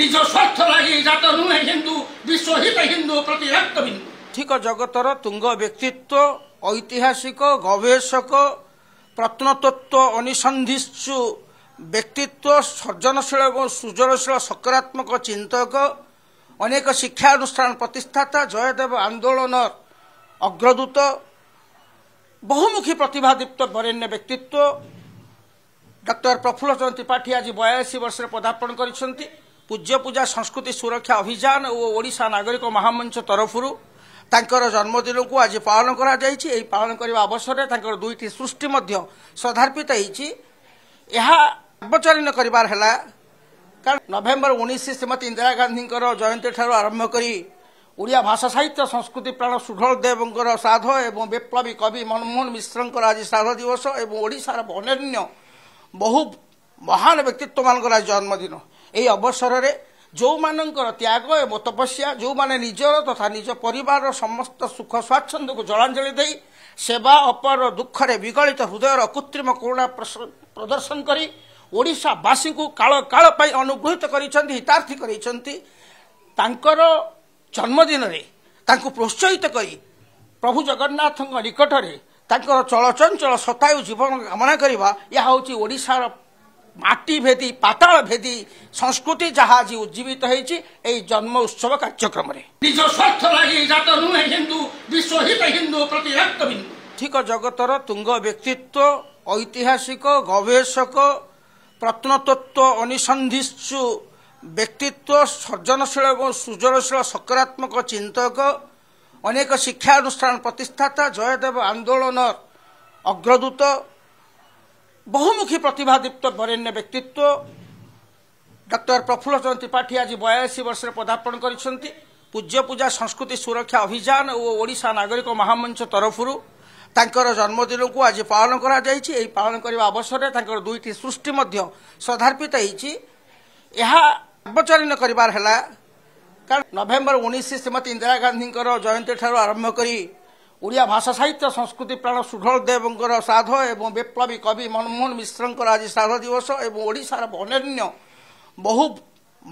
ନିଜ ସ୍ୱାର୍ଥ ଲାଗି ଜାତ ନୁହେଁ ହିନ୍ଦୁ ବିଶ୍ୱହିତ ହିନ୍ଦୁ ପ୍ରତି ରକ୍ତବିନ୍ଦୁ ଠିକ ଜଗତର ତୁଙ୍ଗ ବ୍ୟକ୍ତିତ୍ୱ ଐତିହାସିକ ଗବେଷକ ପ୍ରତ୍ନତତ୍ତ୍ୱ ଅନୁସନ୍ଧିତ୍ସୁ ବ୍ୟକ୍ତିତ୍ୱ ସର୍ଜନଶୀଳ ଏବଂ ସୃଜନଶୀଳ ସକାରାତ୍ମକ ଚିନ୍ତକ ଅନେକ ଶିକ୍ଷାନୁଷ୍ଠାନ ପ୍ରତିଷ୍ଠାତା ଜୟଦେବ ଆନ୍ଦୋଳନ ଅଗ୍ରଦୂତ ବହୁମୁଖୀ ପ୍ରତିଭାଦୀପ୍ତ ବରେଣ୍ୟ ବ୍ୟକ୍ତିତ୍ୱ ଡକ୍ଟର ପ୍ରଫୁଲ୍ଲ ଚନ୍ଦ୍ର ତ୍ରିପାଠୀ ଆଜି ବୟାଅଶୀ ବର୍ଷରେ ପଦାର୍ପଣ କରିଛନ୍ତି ପୂଜ୍ୟ ପୂଜା ସଂସ୍କୃତି ସୁରକ୍ଷା ଅଭିଯାନ ଓ ଓଡ଼ିଶା ନାଗରିକ ମହାମଞ୍ଚ ତରଫରୁ ତାଙ୍କର ଜନ୍ମଦିନକୁ ଆଜି ପାଳନ କରାଯାଇଛି ଏହି ପାଳନ କରିବା ଅବସରରେ ତାଙ୍କର ଦୁଇଟି ସୃଷ୍ଟି ମଧ୍ୟ ଶ୍ରଦ୍ଧାର୍ପିତ ହୋଇଛି ଏହା ସାର୍ବଚାଳୀନ କରିବାର ହେଲା କାରଣ ନଭେମ୍ବର ଉଣେଇଶ ଶ୍ରୀମତୀ ଇନ୍ଦିରା ଗାନ୍ଧୀଙ୍କର ଜୟନ୍ତୀଠାରୁ ଆରମ୍ଭ କରି ଓଡ଼ିଆ ଭାଷା ସାହିତ୍ୟ ସଂସ୍କୃତି ପ୍ରାଣ ସୁଢଳ ଦେବଙ୍କର ଶ୍ରାଦ୍ଧ ଏବଂ ବିପ୍ଳବୀ କବି ମନମୋହନ ମିଶ୍ରଙ୍କର ଆଜି ଶ୍ରାଦ୍ଧ ଦିବସ ଏବଂ ଓଡ଼ିଶାର ଅନ୍ୟାନ୍ୟ ବହୁ ମହାନ ବ୍ୟକ୍ତିତ୍ୱମାନଙ୍କର ଆଜି ଜନ୍ମଦିନ ଏହି ଅବସରରେ ଯେଉଁମାନଙ୍କର ତ୍ୟାଗ ଏବଂ ତପସ୍ୟା ଯେଉଁମାନେ ନିଜର ତଥା ନିଜ ପରିବାରର ସମସ୍ତ ସୁଖ ସ୍ୱାଚ୍ଛନ୍ଦ୍ୟକୁ ଜଳାଞ୍ଜଳି ଦେଇ ସେବା ଅପର ଦୁଃଖରେ ବିଗଳିତ ହୃଦୟର କୃତ୍ରିମ କରୁଣା ପ୍ରଦର୍ଶନ କରି ଓଡ଼ିଶାବାସୀଙ୍କୁ କାଳ କାଳ ପାଇଁ ଅନୁଗୃହୀତ କରିଛନ୍ତି ହିତାର୍ଥୀ କରିଛନ୍ତି ତାଙ୍କର ଜନ୍ମଦିନରେ ତାଙ୍କୁ ପ୍ରୋତ୍ସାହିତ କରି ପ୍ରଭୁ ଜଗନ୍ନାଥଙ୍କ ନିକଟରେ ତାଙ୍କର ଚଳଚଞ୍ଚଳ ଶତାୟୁ ଜୀବନ କାମନା କରିବା ଏହା ହେଉଛି ଓଡ଼ିଶାର মাটি ভেদি পাতাল ভেদি সংস্কৃতি যাহা আজ উজ্জীবিত হয়েছে এই জন্ম উৎসব কার্যক্রমে নিজ স্বার্থ লাগি জাত নুহে হিন্দু বিশ্বহিত হিন্দু প্রতি ঠিক জগতর তুঙ্গ ব্যক্তিত্ব ঐতিহাসিক গবেষক প্রত্নতত্ত্ব অনিসন্ধিচ্ছু ব্যক্তিত্ব সর্জনশীল এবং সৃজনশীল সকারাত্মক চিন্তক অনেক শিক্ষানুষ্ঠান প্রতিষ্ঠাতা জয়দেব আন্দোলনর অগ্রদূত ବହୁମୁଖୀ ପ୍ରତିଭାଦୀପ୍ତ ବରେଣ୍ୟ ବ୍ୟକ୍ତିତ୍ୱ ଡକ୍ଟର ପ୍ରଫୁଲ୍ଲ ଚନ୍ଦ୍ର ତ୍ରିପାଠୀ ଆଜି ବୟାଅଶୀ ବର୍ଷରେ ପଦାର୍ପଣ କରିଛନ୍ତି ପୂଜ୍ୟପୂଜା ସଂସ୍କୃତି ସୁରକ୍ଷା ଅଭିଯାନ ଓ ଓଡ଼ିଶା ନାଗରିକ ମହାମଞ୍ଚ ତରଫରୁ ତାଙ୍କର ଜନ୍ମଦିନକୁ ଆଜି ପାଳନ କରାଯାଇଛି ଏହି ପାଳନ କରିବା ଅବସରରେ ତାଙ୍କର ଦୁଇଟି ସୃଷ୍ଟି ମଧ୍ୟ ସଦାର୍ପିତ ହୋଇଛି ଏହା ସାର୍ବଚାରଣ କରିବାର ହେଲା କାରଣ ନଭେମ୍ବର ଉଣେଇଶ ଶ୍ରୀମତୀ ଇନ୍ଦିରା ଗାନ୍ଧୀଙ୍କର ଜୟନ୍ତୀଠାରୁ ଆରମ୍ଭ କରି ଓଡ଼ିଆ ଭାଷା ସାହିତ୍ୟ ସଂସ୍କୃତି ପ୍ରାଣ ସୁଢଳ ଦେବଙ୍କର ଶ୍ରାଦ୍ଧ ଏବଂ ବିପ୍ଲବୀ କବି ମନମୋହନ ମିଶ୍ରଙ୍କର ଆଜି ଶ୍ରାଦ୍ଧ ଦିବସ ଏବଂ ଓଡ଼ିଶାର ଅନ୍ୟାନ୍ୟ ବହୁ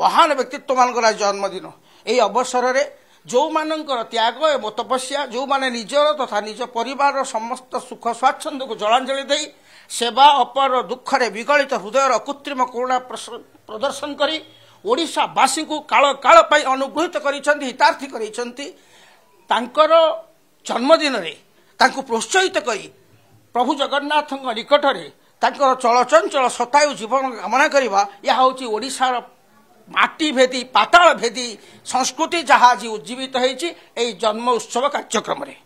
ମହାନ ବ୍ୟକ୍ତିତ୍ୱମାନଙ୍କର ଆଜି ଜନ୍ମଦିନ ଏହି ଅବସରରେ ଯେଉଁମାନଙ୍କର ତ୍ୟାଗ ଏବଂ ତପସ୍ୟା ଯେଉଁମାନେ ନିଜର ତଥା ନିଜ ପରିବାରର ସମସ୍ତ ସୁଖ ସ୍ୱାଚ୍ଛନ୍ଦ୍ୟକୁ ଜଳାଞ୍ଜଳି ଦେଇ ସେବା ଅପର ଦୁଃଖରେ ବିଗଳିତ ହୃଦୟର କୃତ୍ରିମ କରୁଣା ପ୍ରଦର୍ଶନ କରି ଓଡ଼ିଶାବାସୀଙ୍କୁ କାଳ କାଳ ପାଇଁ ଅନୁଗୃହୀତ କରିଛନ୍ତି ହିତାର୍ଥୀ କରିଛନ୍ତି ତାଙ୍କର ଜନ୍ମଦିନରେ ତାଙ୍କୁ ପ୍ରୋତ୍ସାହିତ କରି ପ୍ରଭୁ ଜଗନ୍ନାଥଙ୍କ ନିକଟରେ ତାଙ୍କର ଚଳଚଞ୍ଚଳ ଶତାୟୁ ଜୀବନ କାମନା କରିବା ଏହା ହେଉଛି ଓଡ଼ିଶାର ମାଟି ଭେଦି ପାତାଳ ଭେଦି ସଂସ୍କୃତି ଯାହା ଆଜି ଉଜ୍ଜୀବିତ ହୋଇଛି ଏହି ଜନ୍ମ ଉତ୍ସବ କାର୍ଯ୍ୟକ୍ରମରେ